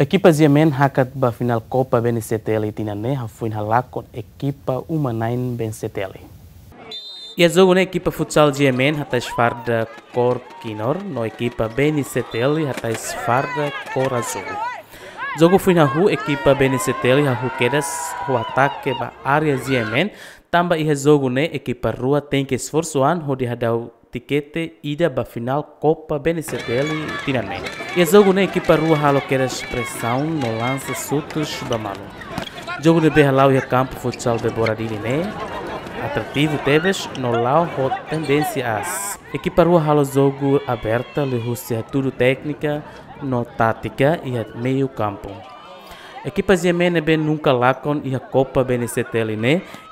Equipa ziemen hakat ba final kòpa ben set din ne ha fina lakont equipapa human ben set. Yaògu equipa futsal Jemen hat es far de cò kinor, No equipa beni setli hat ta es fardaòraz zogu. Zògu fina Hu ekipa Ben setli a hoquedas o ataque ba Ari yemen, tanba Iògu ne equipapa rua ten que sforrçoan ho di hau. Tiquete ida para final Copa BNCTL Tinamém. E jogo na equipa Rua Halo que era expressão no lance Sutos Bamalo. Jogo de Berlau e Campo Futsal de Boradini, né? Atrativo Teves no Lau tendência as. Equipa Rua Halo jogo aberta, le Rússia tudo técnica, no tática e meio campo. Equipas Yemen ben nunca lakon a Copa BNCTL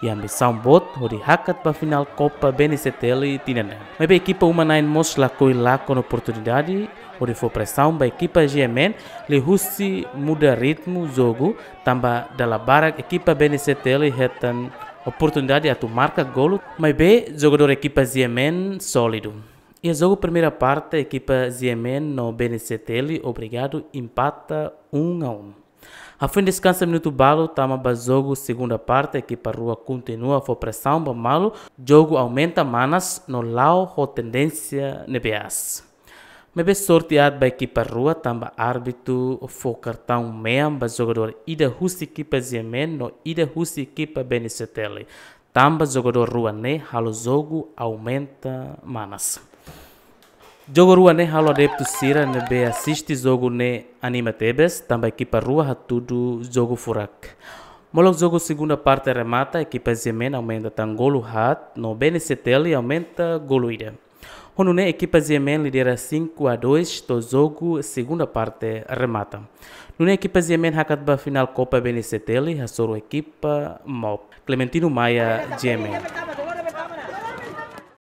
e a missão bot hori hackat para final Copa BNCTL tinana. Mas a equipa humanain mos lakoi lakon oportunidade, hori foi pressão ba equipa Yemen le husi muda ritmo jogo, tamba dala barak equipa BNCTL hetan oportunidade tu marca golo, mas be jogador equipa Yemen sólido. E a jogo primeira parte, a equipa Ziemen no BNCTL, obrigado, empata 1 um a 1. Um. A fim de descanso minuto balo, Tama Bazogo, segunda parte, equipa rua continua a pressão, O jogo aumenta manas, no Lao, ho tendência nebeas. Mebe sorteado da equipa rua, tamba árbitro, fo cartão meia, jogador Ida Husi, equipa Ziemen, no Ida Husi, equipa Benicetele. Tamba jogador rua ne, halo jogo aumenta manas rua ne halo adepto sira ne be assiste jogo ne anima tebes, também equipa rua hatudo jogo furak. Molok jogo segunda parte remata, equipa Zemen aumenta tangolo hat, no BNCTL e aumenta golo ida. Honune, equipa Zemen lidera 5 a 2, to jogo segunda parte remata. Nune, equipa Zemen hakat ba final Copa BNCTL, hasoro equipa MOP. Clementino Maia, Zemen.